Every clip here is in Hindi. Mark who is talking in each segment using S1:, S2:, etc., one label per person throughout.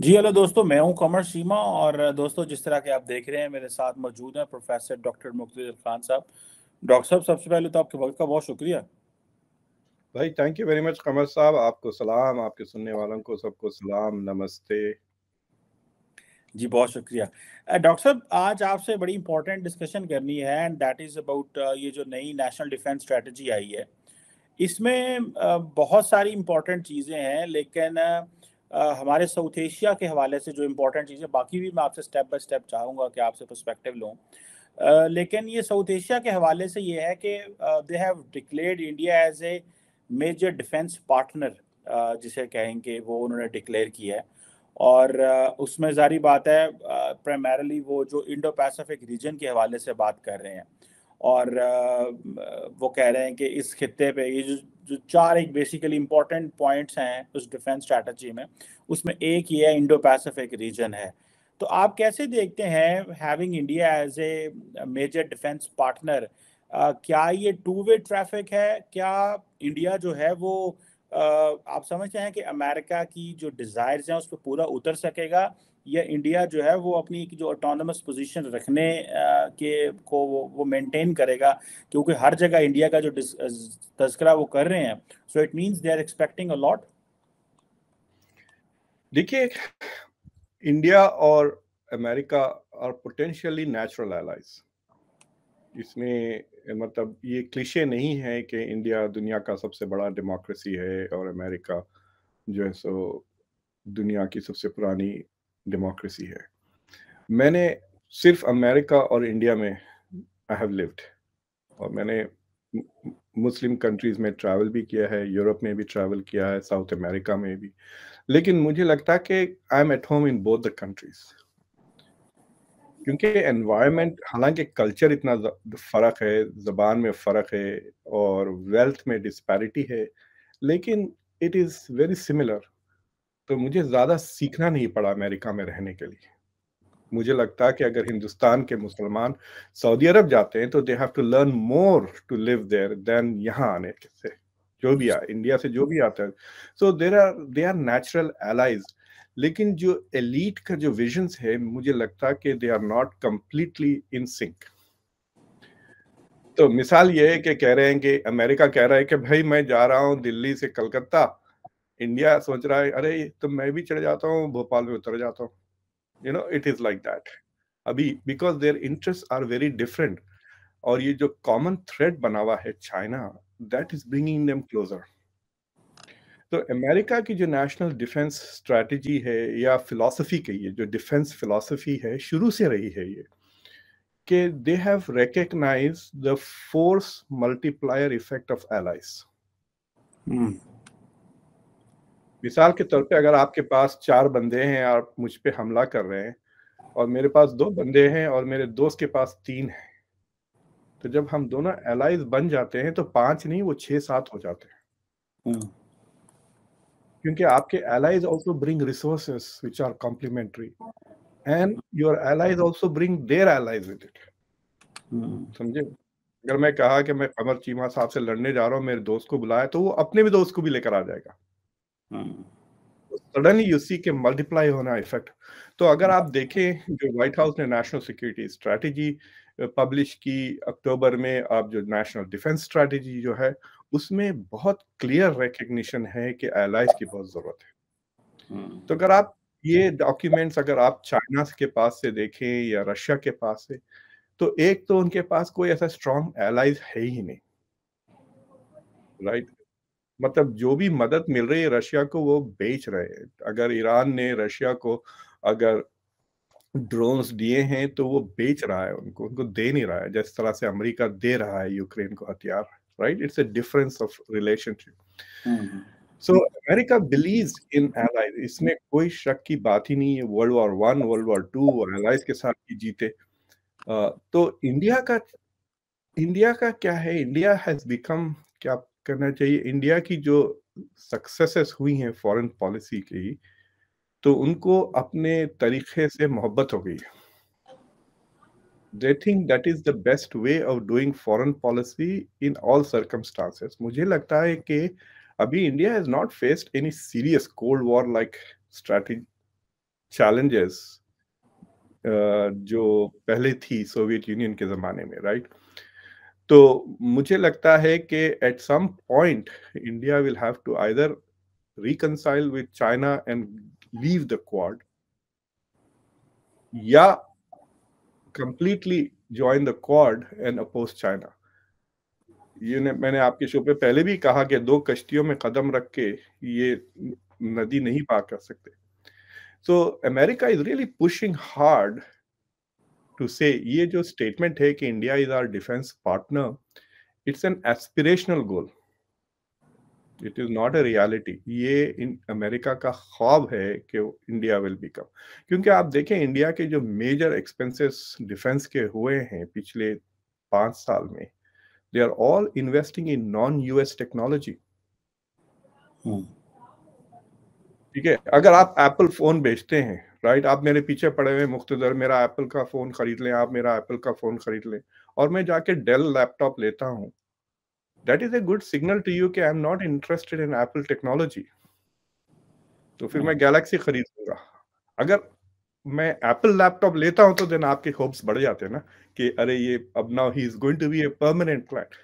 S1: जी हेलो दोस्तों मैं हूं कमर सीमा और दोस्तों जिस तरह के आप देख रहे हैं मेरे साथ मौजूद हैं प्रोफेसर डॉक्टर मुख्तर खान साहब
S2: डॉक्टर साहब सबसे पहले तो आपके वक्त का बहुत शुक्रिया भाई thank you very much Qamar साहब आपको सलाम आपके सुनने वालों को सबको सलाम नमस्ते जी बहुत शुक्रिया डॉक्टर साहब आज आपसे
S1: बड़ी इंपॉर्टेंट डिस्कशन करनी है एंड दैट इज़ अबाउट ये जो नई नेशनल डिफेंस स्ट्रेटजी आई है इसमें बहुत सारी इम्पोर्टेंट चीज़ें हैं लेकिन uh, हमारे साउथ एशिया के हवाले से जो इम्पोर्टेंट चीज़ें बाकी भी मैं आपसे स्टेप बाई स्टेप चाहूँगा कि आपसे पर्सपेक्टिव लूँ लेकिन ये साउथ एशिया के हवाले से ये है कि they have declared India as a major defence partner जिसे कहेंगे वो उन्होंने डिक्लेयर किया है और उसमें जारी बात है प्राइमरली वो जो इंडो पैसिफिक रीजन के हवाले से बात कर रहे हैं और वो कह रहे हैं कि इस खत्े पे ये जो जो चार एक बेसिकली इंपॉर्टेंट पॉइंट्स हैं उस डिफेंस स्ट्रैटेजी में उसमें एक ये है इंडो पैसिफिक रीजन है तो आप कैसे देखते हैं having India as a major defence partner क्या ये टू वे ट्रैफिक है क्या इंडिया जो है वो आप समझते हैं कि अमेरिका की जो डिज़ायर्स हैं उस पर पूरा उतर सकेगा या इंडिया जो है वो अपनी जो ऑटोनमस पोजीशन रखने के को वो वो मेंटेन करेगा क्योंकि हर जगह इंडिया का जो
S2: तस्करा वो कर रहे हैं so it means they are expecting a lot देखिए इंडिया और America are potentially natural allies इसमें मतलब ये क्लिशे नहीं है कि इंडिया दुनिया का सबसे बड़ा डेमोक्रेसी है और अमेरिका जो है सो दुनिया की सबसे पुरानी डेमोक्रेसी है मैंने सिर्फ अमेरिका और इंडिया में आई हैव लिव्ड और मैंने मुस्लिम कंट्रीज में ट्रैवल भी किया है यूरोप में भी ट्रैवल किया है साउथ अमेरिका में भी लेकिन मुझे लगता है कि I am at home in both the countries क्योंकि एनवायरनमेंट हालांकि कल्चर इतना फ़र्क है ज़बान में फ़र्क है और वेल्थ में डिस्पैरिटी है लेकिन इट इज़ वेरी सिमिलर तो मुझे ज़्यादा सीखना नहीं पड़ा अमेरिका में रहने के लिए मुझे लगता है कि अगर हिंदुस्तान के मुसलमान सऊदी अरब जाते हैं तो they have to learn more to live there than यहाँ आने से जो भी आ इंडिया से जो भी आता है so there are they are natural allies लेकिन जो एलिट का जो विजन्स है मुझे लगता है कि they are not completely in sync तो मिसाल ये है कि कह रहे हैं कि अमेरिका कह रहा है कि भाई मैं जा रहा हूँ दिल्ली से कलकत्ता इंडिया सोच रहा है अरे तो मैं भी चढ़ जाता हूँ भोपाल में उतर जाता हूँ you know it is like that अभी because their interest are very different और ये जो कॉमन थ्रेड बना हुआ है China that is bringing them closer तो अमेरिका की जो नेशनल डिफेंस स्ट्रेटजी है या फिलॉसफी कही है जो डिफेंस फिलॉसफी है शुरू से रही है ये कि they have recognize the force multiplier effect of allies मिसाल के तौर पे अगर आपके पास चार बंदे हैं आप मुझ पर हमला कर रहे हैं और मेरे पास दो बंदे हैं और मेरे दोस्त के पास तीन हैं तो जब हम दोनों एलाइज बन जाते हैं तो पांच नहीं वो छह सात हो जाते हैं हाँ। क्योंकि आपके allies also bring resources which are complementary and your allies also bring their allies with it समझे अगर मैं कहा कि मैं कमर चीमा साहब से लड़ने जा रहा हूँ मेरे दोस्त को बुलाया तो वो अपने भी दोस्त को भी लेकर आ जाएगा सडनली यू सी के मल्टीप्लाई होना इफेक्ट तो अगर आप देखें जो व्हाइट हाउस ने नेशनल सिक्योरिटी स्ट्रैटेजी पब्लिश की अक्टूबर में आप जो नेशनल डिफेंस स्ट्रैटेजी जो है उसमें बहुत क्लियर रिकग्निशन है कि एलाइज की बहुत जरूरत है hmm. तो अगर आप ये डॉक्यूमेंट्स hmm. अगर आप चाइना के पास से देखें या रशिया के पास से तो एक तो उनके पास कोई ऐसा स्ट्रॉन्ग एलाइज है ही नहीं राइट right? मतलब जो भी मदद मिल रही है रशिया को वो बेच रहे हैं अगर ईरान ने रशिया को अगर ड्रोन्स दिए हैं तो वो बेच रहा है उनको उनको दे नहीं रहा है जिस तरह से अमेरिका दे रहा है यूक्रेन को हथियार right it's a difference of relationship so America believe in allies इसमें कोई शक की बात ही नहीं है world war one world war two allies के साथ ही जीते तो इंडिया का इंडिया का क्या है इंडिया हैज बिकम क्या करना चाहिए इंडिया की जो सक्सेसेस हुई हैं फॉरेन पॉलिसी की तो उनको अपने तरीके से मोहब्बत हो गई they think that is the best way of doing foreign policy in all circumstances मुझे लगता है कि अभी India is not faced any serious cold war like strategic challenges जो पहले थी सोवियत यूनियन के ज़माने में राइट right? तो मुझे लगता है कि at some point India will have to either reconcile with China and leave the Quad or completely join the Quad and oppose China ये ने, मैंने आपके शो पे पहले भी कहा कि दो कश्तियों में कदम रख के ये नदी नहीं पार कर सकते so America is really pushing hard to say ये जो स्टेटमेंट है कि India is our defence partner it's an aspirational goal it is not a reality ये इन अमेरिका का ख्वाब है कि इंडिया विल बिकम क्योंकि आप देखें इंडिया के जो मेजर एक्सपेंसेस डिफेंस के हुए हैं पिछले पांच साल में they are all investing in non US technology ठीक है अगर आप एप्पल फोन बेचते हैं राइट आप मेरे पीछे पड़े हुए मुख्तर मेरा एप्पल का फ़ोन ख़रीद लें आप मेरा एप्पल का फ़ोन ख़रीद लें और मैं जाके डेल लैपटॉप लेता हूँ that is a good signal to you कि I am not interested in Apple technology तो फिर मैं गैलेक्सी hmm. खरीद लूंगा अगर मैं एप्पल लैपटॉप लेता हूं तो देन आपके होप्स बढ़ जाते हैं ना कि अरे ये अब now he is going to be a permanent client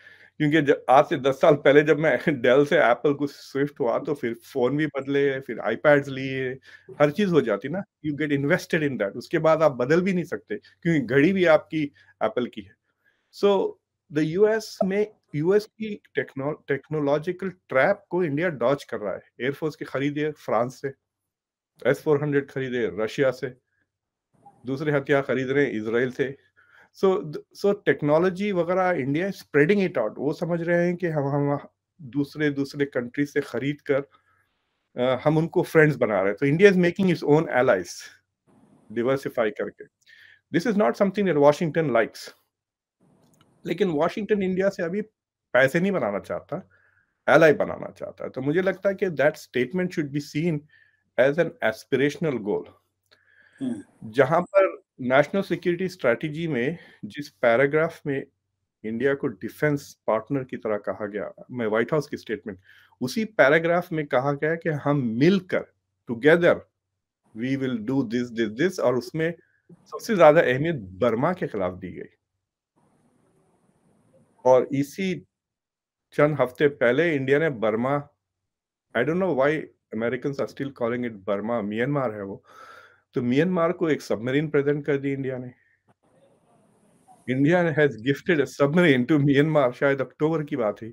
S2: क्योंकि आज से दस साल पहले जब मैं डेल से एप्पल को स्विफ्ट हुआ तो फिर फोन भी बदले फिर आईपैड लिए हर चीज हो जाती ना you get invested in that उसके बाद आप बदल भी नहीं सकते क्योंकि घड़ी भी आपकी एप्पल की है सो द यूएस में यूएस की टेक्नोलॉजिकल ट्रैप को इंडिया डॉच कर रहा है एयरफोर्स की खरीदे फ्रांस से एस फोर हंड्रेड खरीदे रशिया से दूसरे हथियार खरीद रहे हैं इसराइल से सो सो टेक्नोलॉजी वगैरह इंडिया स्प्रेडिंग इट आउट वो समझ रहे हैं कि हम हम दूसरे दूसरे कंट्री से खरीद कर uh, हम उनको फ्रेंड्स बना रहे हैं तो India is making its own allies diversify करके this is not something that Washington likes लेकिन वाशिंगटन इंडिया से अभी पैसे नहीं बनाना चाहता एलाई बनाना चाहता है तो मुझे लगता है कि that statement should be seen as an aspirational goal जहां पर नेशनल सिक्योरिटी स्ट्रेटजी में जिस पैराग्राफ में इंडिया को डिफेंस पार्टनर की तरह कहा गया मैं व्हाइट हाउस की स्टेटमेंट उसी पैराग्राफ में कहा गया कि हम मिलकर together we will do this this this और उसमें सबसे ज्यादा अहमियत बर्मा के खिलाफ दी गई और इसी चंद हफ्ते पहले इंडिया ने Burma I don't know why American are still calling it Burma Myanmar है वो तो म्यांमार को एक सबमरीन प्रेजेंट कर दी इंडिया ने इंडिया ने has gifted submarine to Myanmar शायद अक्टूबर की बात है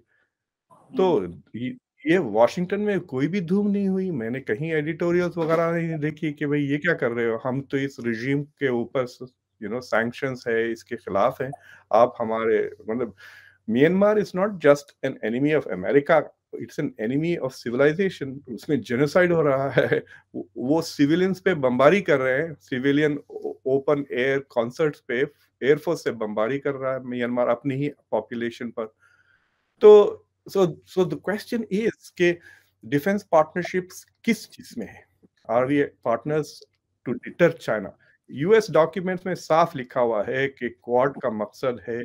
S2: तो hmm. ये वाशिंगटन में कोई भी धूम नहीं हुई मैंने कहीं एडिटोरियल्स वगैरह नहीं देखी कि भाई ये क्या कर रहे हो हम तो इस रिजीम के ऊपर यू नो सैंक्शंस है इसके खिलाफ है आप हमारे मतलब Myanmar is not just an enemy of America it's an enemy of civilization उसमें जेनोसाइड हो रहा है वो सिविलियंस पे बमबारी कर रहे हैं सिविलियन ओपन एयर कॉन्सर्ट्स पे एयरफोर्स से बमबारी कर रहा है म्यांमार अपनी ही पॉपुलेशन पर तो so so the question is के डिफेंस पार्टनरशिप्स किस चीज में है are we partners to deter China US documents में साफ लिखा हुआ है कि क्वाड का मकसद है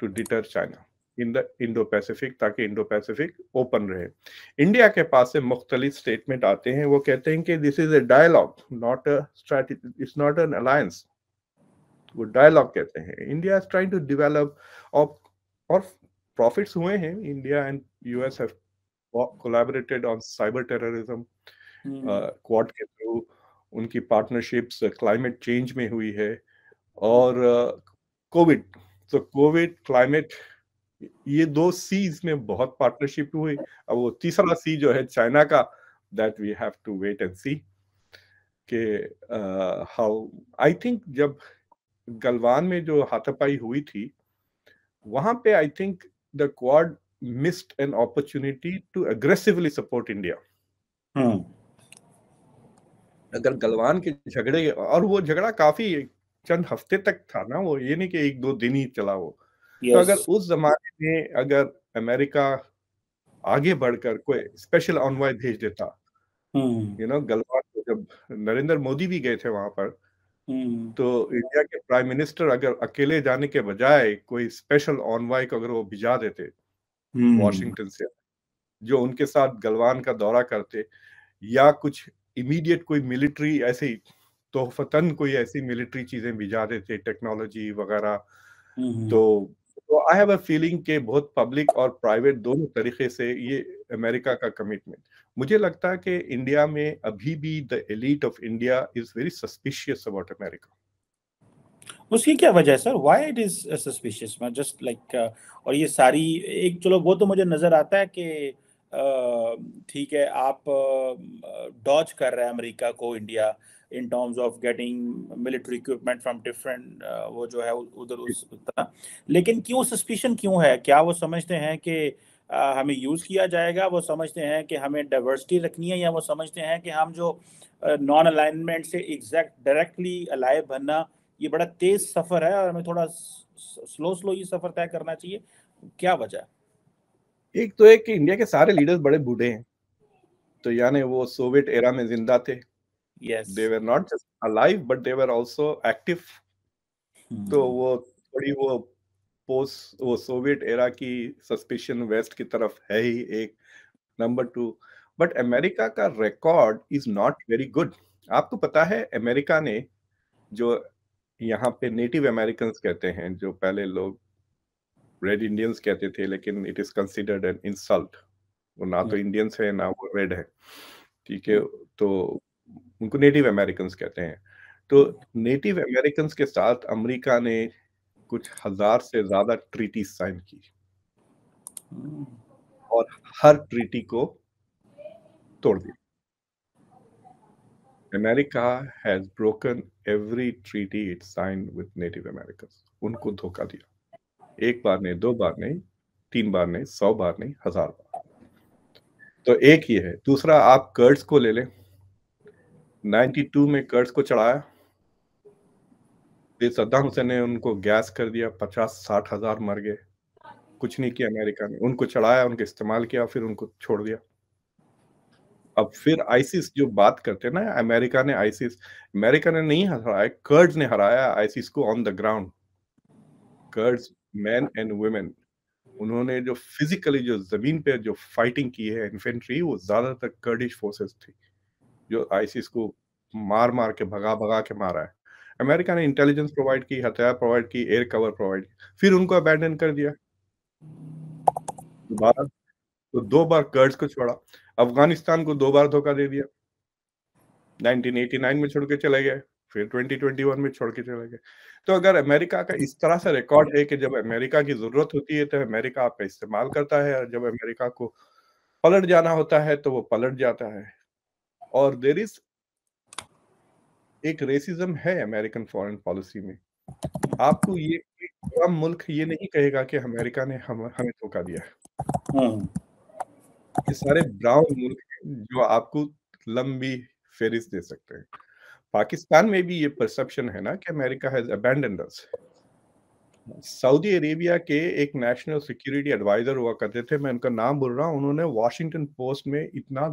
S2: to deter China in the Indo Pacific ताकि इंडो पैसिफिक ओपन रहे इंडिया के पास से मुख्तलिफ स्टेटमेंट आते हैं वो कहते हैं कि this is a dialogue not a strategy it's not an alliance वो डायलॉग कहते हैं India is trying to develop और प्रॉफिट्स हुए हैं India and US have collaborated on cyber terrorism Quad के थ्रू उनकी पार्टनरशिप्स क्लाइमेट चेंज में हुई है और कोविड तो कोविड क्लाइमेट ये दो सीज में बहुत पार्टनरशिप हुई अब वो तीसरा सी जो है चाइना का that we have to wait and see के हाउ आई थिंक जब गलवान में जो हाथापाई हुई थी वहां पे I think the Quad missed an opportunity to aggressively support India अगर गलवान के झगड़े और वो झगड़ा काफी चंद हफ्ते तक था ना वो ये नहीं कि एक दो दिन ही चला वो तो अगर उस जमाने में अगर अमेरिका आगे बढ़कर कोई स्पेशल ऑनवाय भेज देता यू हम्म। नो गलवान जब नरेंद्र मोदी भी गए थे वहां पर हम्म। तो इंडिया के प्राइम मिनिस्टर अगर अकेले जाने के बजाय कोई स्पेशल ऑनवाय को अगर वो भिजा देते
S1: वॉशिंगटन
S2: हम्म। से जो उनके साथ गलवान का दौरा करते या कुछ इमीडिएट कोई मिलिट्री ऐसे तोहफतन कोई ऐसी मिलिट्री चीजें भिजा देते टेक्नोलॉजी वगैरह तो तो आई हैव अ फीलिंग के बहुत पब्लिक और प्राइवेट दोनों तरीके से ये अमेरिका का कमिटमेंट मुझे लगता है कि इंडिया में अभी भी the elite of India is very suspicious about America उसकी क्या वजह है sir why
S1: it is suspicious मैं जस्ट लाइक uh, और ये सारी एक चलो वो तो मुझे नजर आता है कि uh, ठीक है आप डॉज uh, कर रहे हैं अमेरिका को India in terms of getting military equipment from different वो जो है उधर उस तरह लेकिन क्यों सस्पिशन क्यों है क्या वो समझते हैं कि हमें यूज़ किया जाएगा वो समझते हैं कि हमें डाइवर्सिटी रखनी है या वो समझते हैं कि हम जो नॉन अलाइनमेंट से एग्जैक्ट डायरेक्टली अलाइव बनना ये बड़ा तेज़ सफ़र है और हमें थोड़ा स्लो स्लो ये सफ़र तय करना चाहिए क्या वजह
S2: एक तो एक कि इंडिया के सारे लीडर्स बड़े बूढ़े हैं तो यानी वो सोवियत एरा में जिंदा थे yes they were not just alive but they were also active तो hmm. तो वो थोड़ी वो पोस्ट वो सोवियत एरा की सस्पेशन वेस्ट की तरफ है ही एक नंबर टू बट अमेरिका का record is not very good आपको पता है अमेरिका ने जो यहाँ पे नेटिव अमेरिकन कहते हैं जो पहले लोग रेड इंडियंस कहते थे लेकिन it is considered an insult वो ना तो इंडियंस hmm. है ना वो रेड है ठीक है hmm. तो उनको नेटिव अमेरिकन कहते हैं तो नेटिव अमेरिकन के साथ अमेरिका ने कुछ हजार से ज्यादा ट्रीटी साइन की hmm. और हर ट्रीटी को तोड़ दिया America has broken every treaty it sign with native American उनको धोखा दिया एक बार नहीं दो बार नहीं तीन बार नहीं सौ बार नहीं हजार बार तो एक ये है दूसरा आप कर्ड्स को ले लें 92 में कर्ज को चढ़ाया सद्दाम हुसैन ने उनको गैस कर दिया पचास साठ हजार मर गए कुछ नहीं किया अमेरिका ने उनको चढ़ाया उनके इस्तेमाल किया फिर उनको छोड़ दिया अब फिर आईसीस जो बात करते हैं ना अमेरिका ने आईसीस अमेरिका ने नहीं हराया कर्ज ने हराया आईसीस को on the ground Kurds man and women उन्होंने जो फिजिकली जो जमीन पे जो फाइटिंग की है इन्फेंट्री वो ज्यादातर कर्डिश फोर्सेस थी जो आईसीस को मार मार के भगा भगा के मारा है अमेरिका ने इंटेलिजेंस प्रोवाइड की हथियार प्रोवाइड की एयर कवर प्रोवाइड फिर उनको अबैंडन कर दिया तो दो बार कर्ज को छोड़ा अफगानिस्तान को दो बार धोखा दे दिया 1989 में छोड़ के चले गए फिर 2021 में छोड़ के चले गए तो अगर अमेरिका का इस तरह से रिकॉर्ड है कि जब अमेरिका की जरूरत होती है तो अमेरिका आपका इस्तेमाल करता है और जब अमेरिका को पलट जाना होता है तो वो पलट जाता है और देर इज एक रेसिज्म है अमेरिकन फॉरेन पॉलिसी में आपको ये पूरा मुल्क ये नहीं कहेगा कि अमेरिका ने हम हमें धोखा दिया हम्म। ये सारे ब्राउन मुल्क जो आपको लंबी फेरिस दे सकते हैं पाकिस्तान में भी ये परसेप्शन है ना कि America has abandon us Saudi Arabia के एक नेशनल सिक्योरिटी एडवाइजर हुआ करते थे मैं उनका नाम बोल रहा हूँ उन्होंने वाशिंगटन पोस्ट में इतना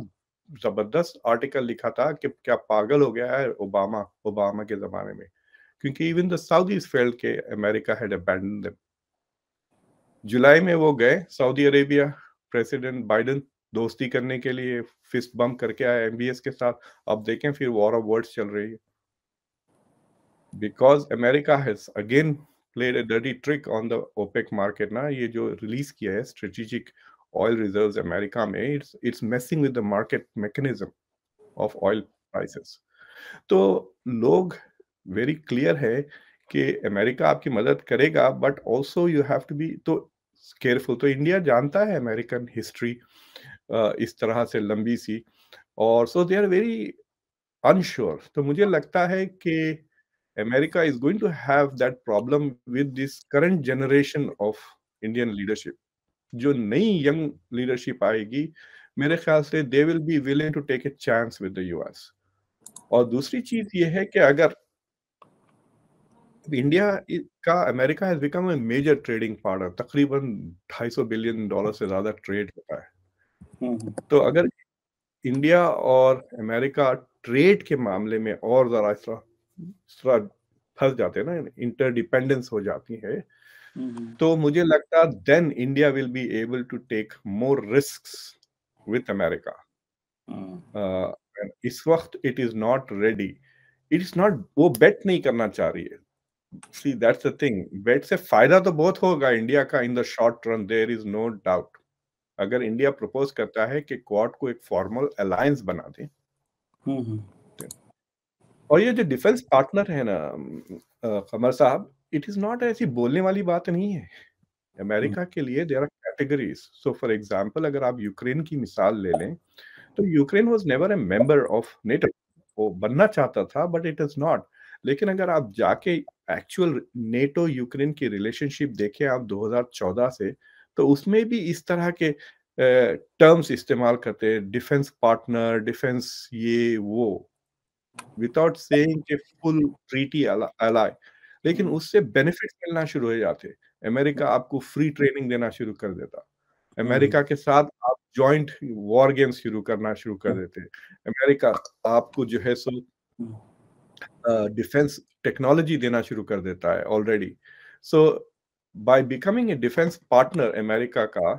S2: जबरदस्त आर्टिकल लिखा था कि क्या पागल हो गया है ओबामा ओबामा के जमाने में क्योंकि इवन द साउदी फेल्ड के America had abandon them July में वो गए सऊदी अरेबिया प्रेसिडेंट बाइडन दोस्ती करने के लिए फिस्ट बम करके आए एमबीएस के साथ अब देखें फिर वॉर ऑफ वर्ड्स चल रही है because America has again played a dirty trick on the OPEC market ना ये जो रिलीज किया है strategic uh, oil reserves America made, it's, messing with the market mechanism of oil prices. तो लोग वेरी क्लियर है कि अमेरिका आपकी मदद करेगा but also you have to be तो केयरफुल तो इंडिया जानता है अमेरिकन हिस्ट्री इस तरह से लंबी सी और so they are very unsure तो मुझे लगता है कि America is going to have that problem with this current generation of Indian leadership जो नई यंग लीडरशिप आएगी मेरे ख्याल से they will be willing to take a chance with the US और दूसरी चीज ये है कि अगर इंडिया का America has become a major trading partner तकरीबन 250 बिलियन डॉलर से ज्यादा ट्रेड होता है हम्म, हम्म। तो अगर इंडिया और अमेरिका ट्रेड के मामले में और जरा इस तरह फंस जाते हैं ना इंटरडिपेंडेंस हो जाती है Mm-hmm. तो मुझे लगता then India will be able to take more risk with America इस वक्त it is not ready it is not वो बेट नहीं करना चाह रही है see that's the thing bet से फायदा तो बहुत होगा इंडिया का in the short run there is no doubt अगर इंडिया प्रपोज करता है कि क्वाड को एक फॉर्मल अलायंस बना दे mm-hmm. और ये जो डिफेंस पार्टनर है ना कमर साहब इट इज नॉट ऐसी बोलने वाली बात नहीं है अमेरिका के लिए there are categories so for example अगर आप यूक्रेन की मिसाल ले लें तो Ukraine was never a member of NATO वो बनना चाहता था बट इट इज नॉट लेकिन अगर आप जाके एक्चुअल नेटो यूक्रेन की रिलेशनशिप देखें आप 2014 से तो उसमें भी इस तरह के टर्म्स uh, इस्तेमाल करते हैं डिफेंस पार्टनर डिफेंस ये वो without saying full treaty ally लेकिन हम्म। उससे बेनिफिट मिलना शुरू हो जाते अमेरिका हम्म। आपको फ्री ट्रेनिंग देना शुरू कर देता हम्म। अमेरिका के साथ आप जॉइंट वॉर गेम्स शुरू करना शुरू कर देते अमेरिका आपको जो है सो डिफेंस टेक्नोलॉजी देना शुरू कर देता है already so by becoming a defence partner America का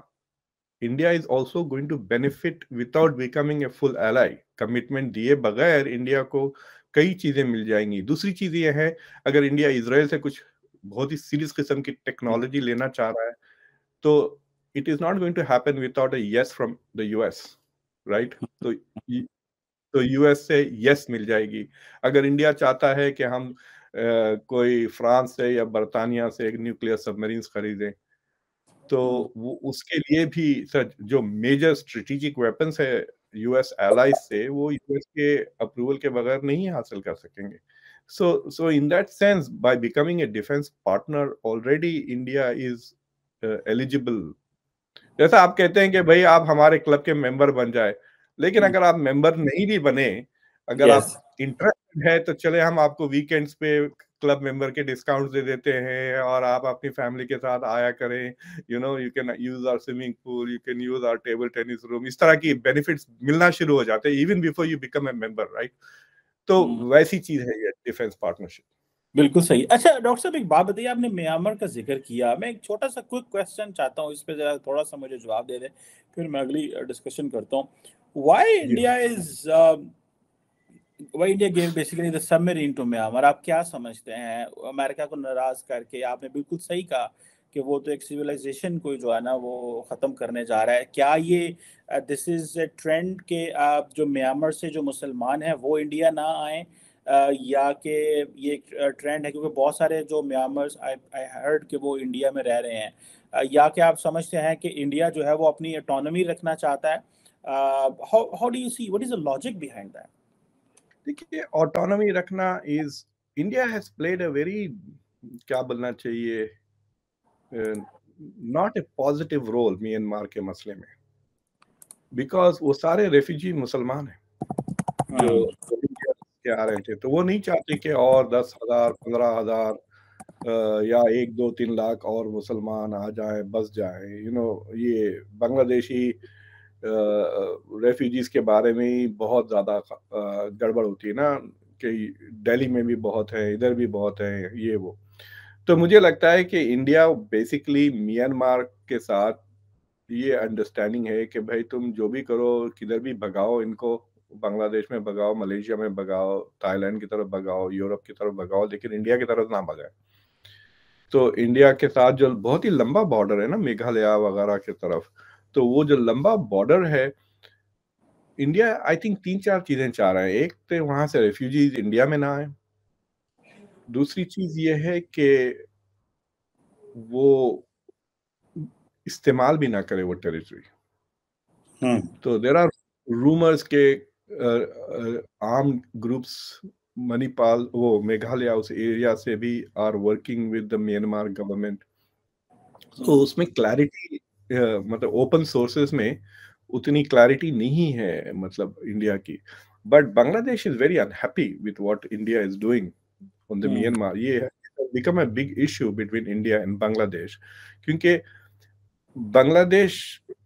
S2: India is also going to benefit without becoming a full ally commitment दिए बगैर इंडिया को कई चीजें मिल जाएंगी दूसरी चीज ये है अगर इंडिया इसराइल से कुछ बहुत ही सीरियस किस्म की टेक्नोलॉजी लेना चाह रहा है तो it is not going to happen without yes from the US right तो तो यूएस से यस मिल जाएगी अगर इंडिया चाहता है कि हम आ, कोई फ्रांस से या बरतानिया से एक न्यूक्लियर सबमरीन खरीदें तो वो उसके लिए भी सर जो मेजर स्ट्रेटेजिक वेपन्स है यूएस एलाइज से वो यूएस के अप्रूवल के बगैर नहीं हासिल कर सकेंगे so so in that sense by becoming a defence partner already India is eligible जैसा आप कहते हैं कि भाई आप हमारे क्लब के मेंबर बन जाए लेकिन hmm. अगर आप मेंबर नहीं भी बने अगर yes. आप इंटरेस्टेड है तो चले हम आपको वीकेंड्स पे क्लब मेंबर के डिस्काउंट दे देते हैं और आप अपनी फैमिली के साथ आया करें you know you can use our swimming pool you can use our table tennis room इस तरह की बेनिफिट्स मिलना शुरू हो जाते हैं even before you become a member right तो हम्म। वैसी चीज है ये डिफेंस पार्टनरशिप बिल्कुल सही अच्छा डॉक्टर साहब एक बात बताइए आपने म्यांमार का
S1: जिक्र किया मैं एक छोटा सा क्विक क्वेश्चन चाहता हूँ इस पर जरा थोड़ा सा मुझे जवाब दे दें फिर मैं अगली डिस्कशन करता हूँ वाई इंडिया इज वही India game basically the submarine to Myanmar आप क्या समझते हैं अमेरिका को नाराज करके आपने बिल्कुल सही कहा कि वो तो एक सिविलाइजेशन को जो है ना वो ख़त्म करने जा रहा है क्या ये दिस इज़ ए ट्रेंड के आप जो म्यांमार से जो मुसलमान हैं वो इंडिया ना आए या कि ये ट्रेंड है क्योंकि बहुत सारे जो म्यांमार आई हर्ड के वो इंडिया में रह रहे हैं या कि आप समझते हैं कि इंडिया जो है वो अपनी अटोनमी रखना चाहता है how do you see what is the logic behind that
S2: देखिए ऑटोनॉमी रखना इज India has played a very क्या बोलना चाहिए not a positive role Myanmar के मसले में बिकॉज वो सारे रेफ्यूजी मुसलमान हैं जो हाँ। के आ रहे थे तो वो नहीं चाहते कि और दस हजार पंद्रह हजार या एक दो तीन लाख और मुसलमान आ जाए बस जाए यू you नो know, ये बांग्लादेशी रेफ्यूजीज के बारे में ही बहुत ज़्यादा गड़बड़ होती है ना कि दिल्ली में भी बहुत है इधर भी बहुत है ये वो तो मुझे लगता है कि इंडिया बेसिकली म्यांमार के साथ ये अंडरस्टैंडिंग है कि भाई तुम जो भी करो किधर भी भगाओ इनको बांग्लादेश में भगाओ मलेशिया में भगाओ थाईलैंड की तरफ भगाओ यूरोप की तरफ भगाओ लेकिन इंडिया की तरफ ना भगाए तो इंडिया के साथ जो बहुत ही लंबा बॉर्डर है ना मेघालय वगैरह की तरफ तो वो जो लंबा बॉर्डर है इंडिया आई थिंक तीन चार चीजें चाह रहा है एक तो वहां से रेफ्यूजीज इंडिया में ना आए दूसरी चीज ये है कि वो इस्तेमाल भी ना करे वो टेरिटरी हम्म। तो देर आर रूमर्स के आर्म ग्रुप्स मणिपाल वो मेघालय उस एरिया से भी are working with the Myanmar government तो उसमें क्लैरिटी मतलब ओपन सोर्सेज में उतनी क्लैरिटी नहीं है मतलब इंडिया की but Bangladesh is very unhappy with what India is doing on the Myanmar ये become a big issue between India and Bangladesh क्योंकि बांग्लादेश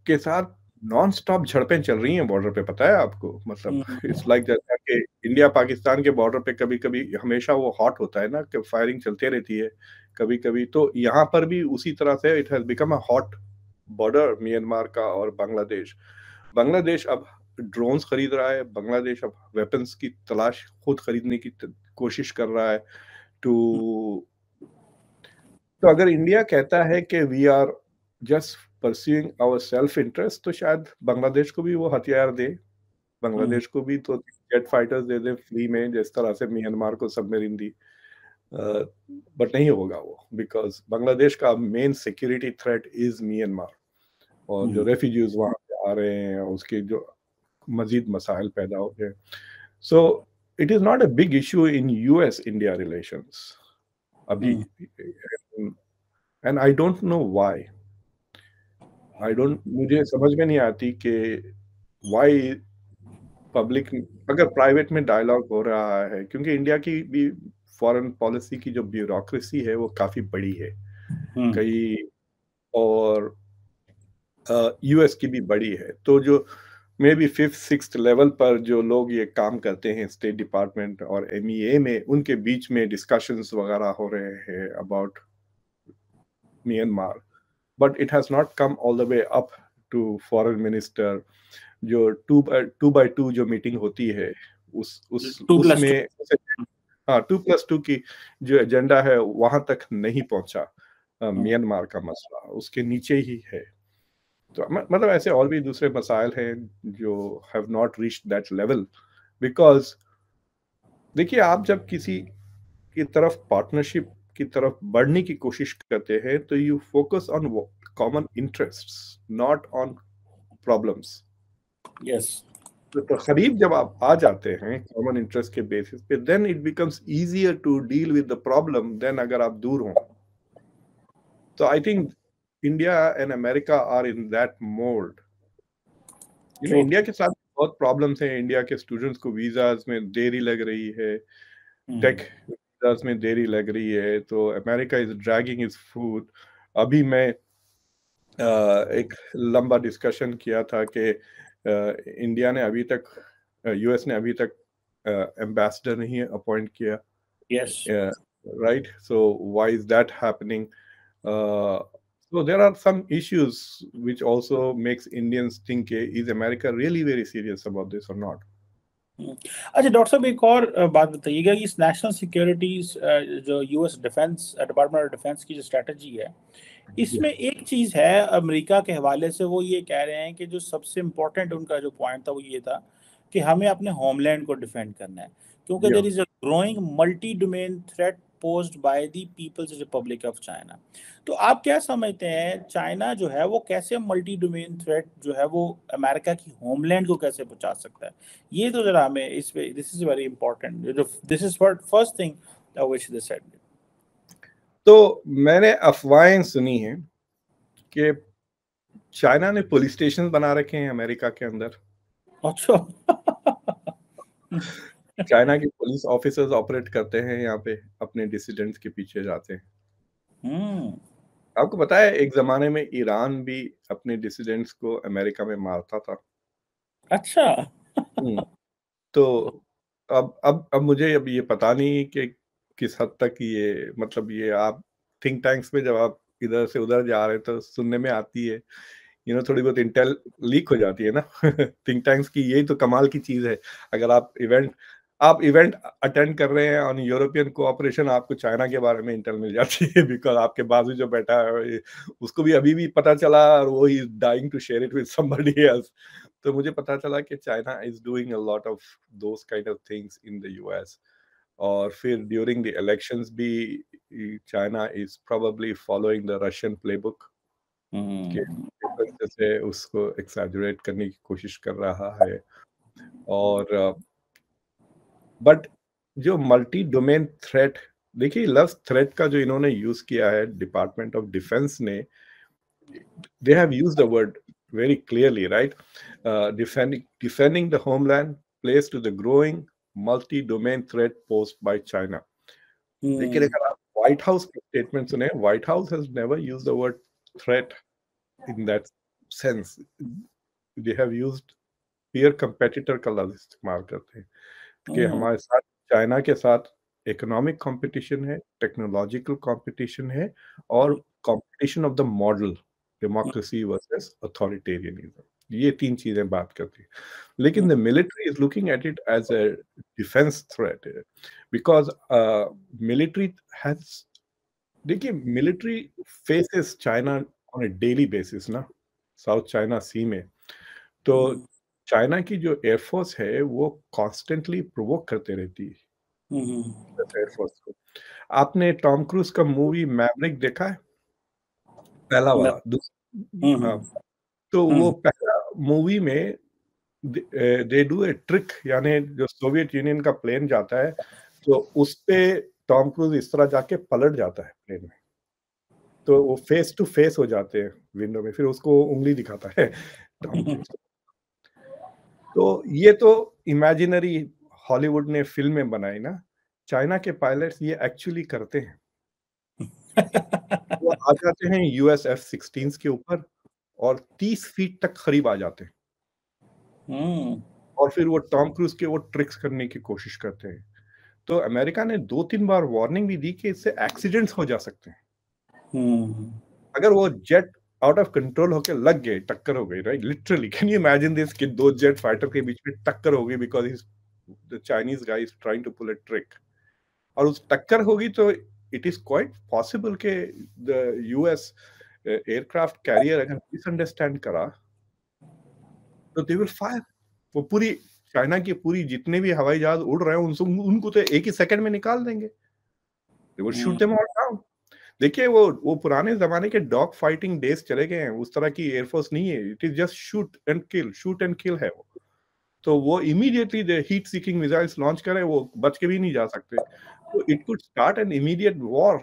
S2: के साथ नॉन स्टॉप झड़पें चल रही हैं बॉर्डर पे पता है आपको मतलब इट्स hmm. लाइक जैसा कि इंडिया पाकिस्तान के बॉर्डर पे कभी कभी हमेशा वो हॉट होता है ना कि फायरिंग चलते रहती है कभी कभी तो यहाँ पर भी उसी तरह से it has become a hot border Myanmar का और बांग्लादेश बांग्लादेश अब ड्रोन्स खरीद रहा है बांग्लादेश अब वेपन्स की तलाश खुद खरीदने की कोशिश कर रहा है टू तो अगर इंडिया कहता है कि we are just pursuing our self interest तो शायद बांग्लादेश को भी वो हथियार दे बांग्लादेश हम्म। को भी तो जेट फाइटर्स दे दे फ्री में जिस तरह से म्यांमार को सबमरीन दी बट uh, नहीं होगा वो बिकॉज बांग्लादेश का main security threat is Myanmar और जो रेफ्यूजीज hmm. वहाँ आ रहे हैं उसके जो मजीद मसाइल पैदा हो गए so it is not a big issue in U S India relation अभी and I don't know why I don't मुझे समझ में नहीं आती कि वाई पब्लिक अगर प्राइवेट में डायलॉग हो रहा है क्योंकि इंडिया की भी फॉरेन पॉलिसी की जो ब्यूरोक्रेसी है वो काफी बड़ी है हम्म। कई और यूएस की भी बड़ी है तो जो maybe fifth six level पर जो लोग ये काम करते हैं स्टेट डिपार्टमेंट और एम e में उनके बीच में डिस्कशंस वगैरह हो रहे हैं about Myanmar but it has not come all the way up to foreign minister जो टू बाई टू जो मीटिंग होती है उस उस उसमें हाँ टू प्लस टू की जो एजेंडा है वहां तक नहीं पहुंचा हाँ। म्यांमार का मसला उसके नीचे ही है तो मतलब ऐसे और भी दूसरे मसाइल हैं जो have not reach that level because देखिए आप जब किसी की तरफ पार्टनरशिप की तरफ बढ़ने की कोशिश करते हैं तो you focus on common interest not on problems yes तो करीब जब आप आ जाते हैं कॉमन इंटरेस्ट के बेसिस पे then it becomes easier to deal with the problem then अगर आप दूर हो तो I think India and America are in that mould India के साथ बहुत प्रॉब्लम्स हैं इंडिया के स्टूडेंट्स को वीजाज में देरी लग रही है टेक hmm. वीजाज में देरी लग रही है तो America is dragging is food अभी मैं एक लंबा डिस्कशन किया था कि इंडिया ने अभी तक यूएस ने अभी तक एम्बेसडर नहीं अपॉइंट किया yes right so why is that happening so there are some issues which also makes Indians think is America really very serious about this और नॉट अच्छा डॉक्टर साहब एक और
S1: बात बताइएगा कि इस नेशनल सिक्योरिटीज जो US defense department of defense की जो स्ट्रेटजी है इसमें एक चीज है अमेरिका के हवाले से वो ये कह रहे हैं कि जो सबसे इम्पोर्टेंट उनका जो पॉइंट था वो ये था कि हमें अपने होमलैंड को डिफेंड करना है क्योंकि there is a growing multi domain threat posed by the People's Republic of China तो आप क्या समझते हैं चाइना जो है वो कैसे मल्टी डोमेन थ्रेट जो है वो अमेरिका की होमलैंड को कैसे बचा सकता है ये तो जरा हमें इस पे this is very important this is first thing which this
S2: तो मैंने अफवाहें सुनी हैं कि चाइना ने पुलिस स्टेशन बना रखे हैं अमेरिका के अंदर अच्छा चाइना के पुलिस ऑफिसर्स ऑपरेट करते हैं यहाँ पे अपने डिसिडेंट्स के पीछे जाते हैं हम्म। आपको पता है एक जमाने में ईरान भी अपने डिसिडेंट्स को अमेरिका में मारता था अच्छा हम्म। तो अब अब अब मुझे अब ये पता नहीं कि किस हद तक ये मतलब ये आप थिंक टैंक्स में जब आप इधर से उधर जा रहे हैं तो सुनने में आती है यू नो थोड़ी बहुत इंटेल लीक हो जाती है ना थिंक टैंक्स की यही तो कमाल की चीज़ है अगर आप इवेंट आप इवेंट अटेंड कर रहे हैं और यूरोपियन कोऑपरेशन आपको चाइना के बारे में इंटेल मिल जाती है बिकॉज आपके बाजू जो बैठा है उसको भी अभी भी पता चला और वो ही dying to share it with somebody else तो मुझे पता चला कि China is doing a lot of those kind of things in the US और फिर ड्यूरिंग द इलेक्शंस भी China is probably following the Russian playbook जैसे उसको एक्सेजरेट करने की कोशिश कर रहा है और बट जो मल्टी डोमेन थ्रेट देखिए लव थ्रेट का जो इन्होंने यूज किया है डिपार्टमेंट ऑफ डिफेंस ने they have used the word very clearly right defending the homeland place to the growing multi domain threat posed by China लेकिन अगर आप व्हाइट हाउस के स्टेटमेंट सुने White House has never used the word threat in that sense they have used peer competitor का लफ्ज इस्तेमाल करते हैं कि hmm. हमारे साथ चाइना के साथ इकोनॉमिक कंपटीशन है टेक्नोलॉजिकल कंपटीशन है और competition of the model democracy versus authoritarianism ये तीन चीजें बात करती है लेकिन the military is looking at it as a defense threat because military has देखिए military faces China on a daily basis ना साउथ चाइना सी में तो चाइना हम्म। की जो एयरफोर्स है वो कॉन्स्टेंटली प्रोवोक करते रहती है एयरफोर्स हम्म, हम्म, को आपने टॉम क्रूज का मूवी मैवरिक देखा है पहला वाला तो वो हम्म। पहला मूवी में दे डू ए ट्रिक यानी जो सोवियत यूनियन का प्लेन जाता है तो उस पे टॉम क्रूज इस तरह जाके पलट जाता है प्लेन में तो वो फेस टू फेस हो जाते हैं विंडो में फिर उसको उंगली दिखाता है तो ये तो इमेजिनरी हॉलीवुड ने फिल्में बनाई ना चाइना के पायलट्स ये एक्चुअली करते हैं वो आ जाते हैं यूएस एफ सिक्सटीन के ऊपर और तीस फीट तक करीब आ जाते हैं हम्म। और फिर वो टॉम क्रूज के वो ट्रिक्स करने की कोशिश करते हैं तो अमेरिका ने दो तीन बार वार्निंग भी दी कि इससे एक्सीडेंट्स हो जा सकते हैं हम्म। अगर वो जेट आउट ऑफ कंट्रोल होकर लग गए टक्कर हो गई right literally can you imagine this कि दो जेट फाइटर के बीच में टक्कर हो गई because the Chinese guys trying to pull a trick और उस टक्कर होगी तो इट इज क्वाइट पॉसिबल के द यूएस एयरक्राफ्ट अच्छा। कैरियर अगर मिसअंडरस्टैंड करा तो दे विल फायर वो पूरी चाइना की पूरी जितने भी हवाई जहाज उड़ रहे हैं उनको उनको तो एक ही सेकंड में निकाल देंगे they will shoot them all down देखिए वो वो पुराने जमाने के डॉग फाइटिंग डेज चले गए हैं उस तरह की एयरफोर्स नहीं है it is just shoot and kill shoot and kill है वो तो वो immediately heat seeking missiles launch करें वो बच के भी नहीं जा सकते तो it could start an immediate war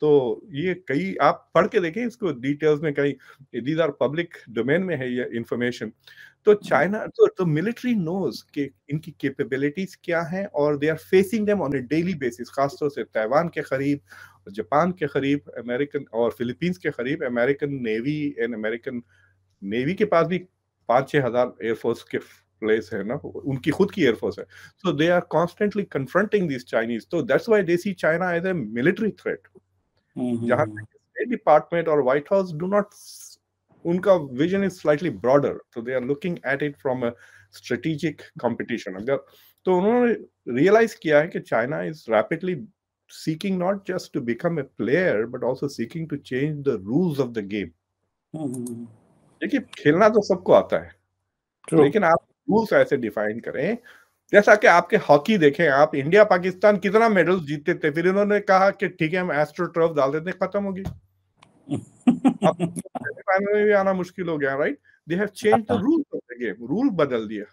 S2: तो ये कई आप पढ़ के देखें इसको डिटेल्स में कई दीज आर पब्लिक डोमेन में है ये इंफॉर्मेशन तो चाइना हम्म। तो, तो मिलिट्री नोज के इनकी कैपेबिलिटीज क्या हैं और they are facing them on a daily basis खासतौर से ताइवान के करीब जापान के करीब अमेरिकन और फिलीपींस के करीब American navy and American navy के पास भी पाँच छः हज़ार एयरफोर्स के प्लेस है ना उनकी खुद की एयरफोर्स है so they are constantly confronting this Chinese तो that's why they see China as a military threat जहां स्टेट डिपार्टमेंट और व्हाइट हाउस डू नॉट उनका विजन इज स्लाइटली ब्रॉडर तो they are looking at it from a strategic competition अगर तो उन्होंने रियलाइज किया है कि China is rapidly seeking not just to become a player but also seeking to change the rules of the game देखिए खेलना तो सबको आता है True. लेकिन आप रूल्स ऐसे डिफाइन करें जैसा कि आपके हॉकी देखें आप इंडिया पाकिस्तान कितना मेडल्स जीतते थे फिर इन्होंने कहा कि ठीक है हम एस्ट्रो ट्रफ डाल देते खत्म होगी फाइनल में भी आना मुश्किल हो गया right they have change the rule of the game rule बदल दिया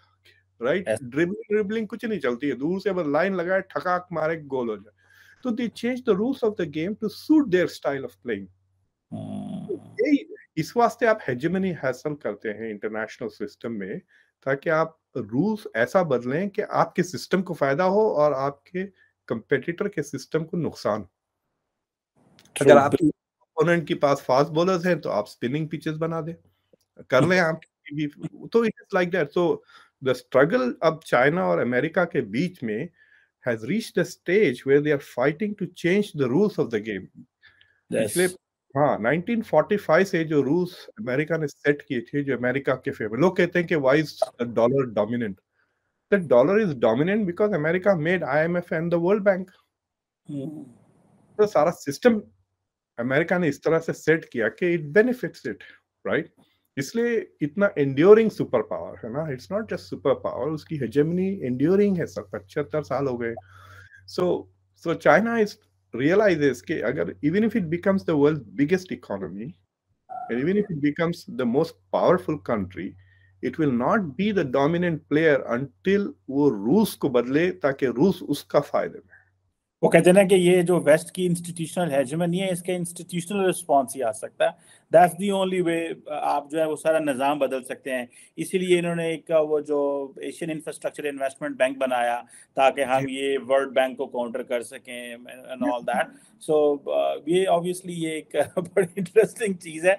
S2: राइट ड्रिबलिंग ड्रिबलिंग कुछ नहीं चलती है दूर से बस लाइन लगाए ठकाक मारे गोल हो जाए तो they change the rules of the game to suit their style of playing इस वास्ते आप हेजेमनी हासिल करते हैं इंटरनेशनल सिस्टम में ताकि आप रूल्स ऐसा बदलें कि आपके सिस्टम को फायदा हो और आपके कंपेटिटर के सिस्टम को नुकसान हो अगर आपके ओपोनेंट के पास फास्ट बॉलर्स हैं तो आप स्पिनिंग पिचेस बना दें कर hmm. लें आप भी तो it is like that so the struggle अब चाइना और अमेरिका के बीच में has reached the stage where they are fighting to change the rules of the game पिछले हाँ 1945 से जो रूस अमेरिका ने सेट किए थे जो अमेरिका के फेवर लोग कहते हैं कि why is dollar dominant the dollar is dominant because America made IMF and the World Bank तो सारा सिस्टम अमेरिका ने इस तरह से सेट किया कि इट बेनिफिट्स इट राइट इसलिए इतना एंड्योरिंग सुपर पावर है ना it's not just super power उसकी हेजेमनी एंड्योरिंग है सर पचहत्तर साल हो गए so so China is realize is कि even if it becomes the world's biggest economy and even if it becomes the most powerful country it will not be the dominant player until वो रूस को बदले ताकि रूस उसका फायदे में
S1: वो कहते हैं ना कि ये जो वेस्ट की इंस्टीट्यूशनल हेजमनी है इसके इंस्टीट्यूशनल रिस्पॉन्स ही आ सकता है दैट्स दी ओनली वे आप जो है वो सारा निज़ाम बदल सकते हैं इसीलिए इन्होंने एक uh, वो जो एशियन इंफ्रास्ट्रक्चर इन्वेस्टमेंट बैंक बनाया ताकि हम ये वर्ल्ड बैंक को काउंटर कर सकें एंड ऑल दैट सो ये ऑब्वियसली ये एक बड़ी इंटरेस्टिंग चीज़ है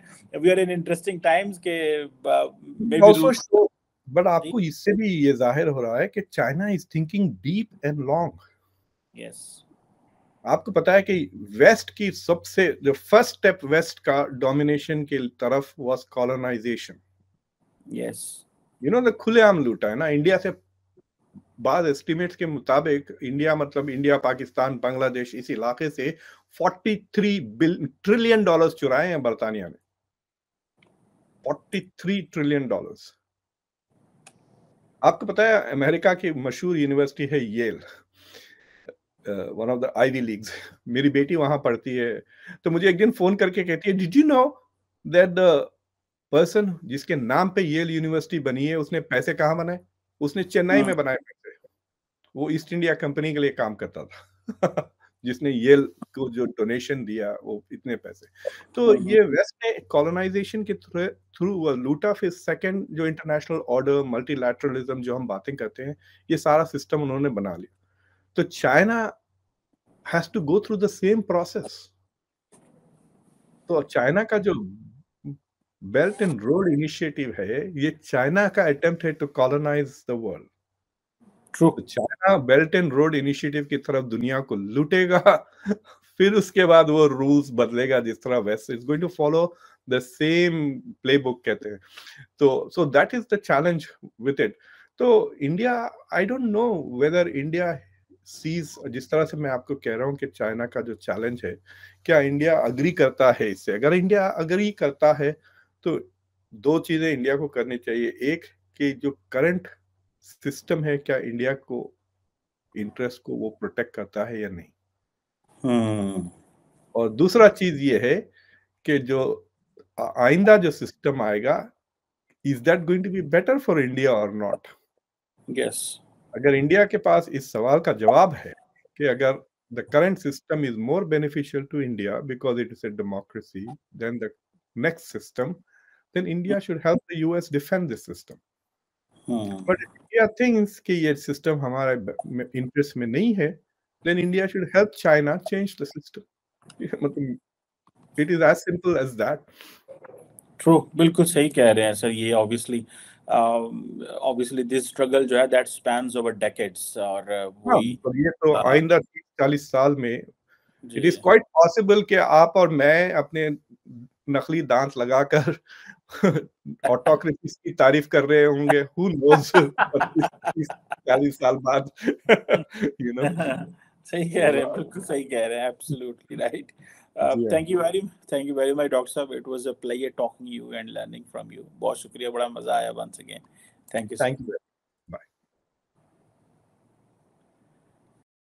S1: we are in interesting times के बट
S2: uh, आपको इससे भी ये जाहिर हो रहा है कि China is thinking deep and long yes आपको पता है कि वेस्ट की सबसे जो फर्स्ट स्टेप वेस्ट का डोमिनेशन के तरफ was colonization yes you know खुलेआम लूटा है ना इंडिया से बाद एस्टिमेट्स के मुताबिक इंडिया मतलब इंडिया पाकिस्तान बांग्लादेश इस इलाके से 43 ट्रिलियन डॉलर्स चुराए हैं बर्तानिया ने 43 ट्रिलियन डॉलर्स आपको पता है अमेरिका की मशहूर यूनिवर्सिटी है Yale one of the Ivy Leagues मेरी बेटी वहां पढ़ती है तो मुझे एक दिन फोन करके कहती है did you know that the person जिसके नाम पे येल यूनिवर्सिटी बनी है उसने पैसे कहाँ बनाए उसने चेन्नई में हाँ। बनाए पैसे वो ईस्ट इंडिया कंपनी के लिए काम करता था जिसने येल को जो डोनेशन दिया वो इतने पैसे
S1: तो हाँ, हाँ। ये वेस्ट
S2: ने कॉलोनाइजेशन के थ्रू लूट ऑफ इज सेकेंड जो इंटरनेशनल ऑर्डर मल्टीलैटरलिज्म जो हम बातें करते हैं ये सारा सिस्टम उन्होंने बना लिया तो China has to go through the same process तो चाइना का जो बेल्ट एंड रोड इनिशिएटिव है ये चाइना का अटेम्प्ट है to colonize the world through China Belt and Road Initiative की तरफ दुनिया को लूटेगा फिर उसके बाद वो रूल्स बदलेगा जिस तरह west is going to follow the same playbook कहते हैं तो so that is the challenge with it तो India I don't know whether India sees जिस तरह से मैं आपको कह रहा हूँ कि चाइना का जो चैलेंज है क्या इंडिया अग्री करता है इससे अगर इंडिया अग्री करता है तो दो चीजें इंडिया को करनी चाहिए एक कि जो करंट सिस्टम है क्या इंडिया को इंटरेस्ट को वो प्रोटेक्ट करता है या नहीं hmm. और दूसरा चीज ये है कि जो आइंदा जो सिस्टम आएगा is that going to be better for India और नॉट यस अगर इंडिया के पास इस सवाल का जवाब है कि अगर the current system is more beneficial to India because it is a democracy then the next system then India should help the US defend this system but India thinks कि ये सिस्टम हमारे इंटरेस्ट में नहीं है then India should help China change the system मतलब it is as simple as that true
S1: बिल्कुल सही कह रहे हैं सर ये ऑब्वियसली ऑब्वियसली दिस स्ट्रगल जो है दैट स्पैंस ओवर डेकेड्स और वही uh, हाँ, तो ये तो uh,
S2: आइंदा 40 mein it is quite possible ke aap आप और मैं अपने नकली दांत kar ऑटोक्रेसी की तारीफ कर रहे होंगे हु नोज 40 साल बाद यू नो सही कह रहे हैं बिल्कुल
S1: सही कह रहे हैं absolutely right right. Uh, thank you very much. thank you very much, Dr. It was a pleasure talking you and learning from you. बहुत शुक्रिया बड़ा मजा आया once again. Thank you. Thank you.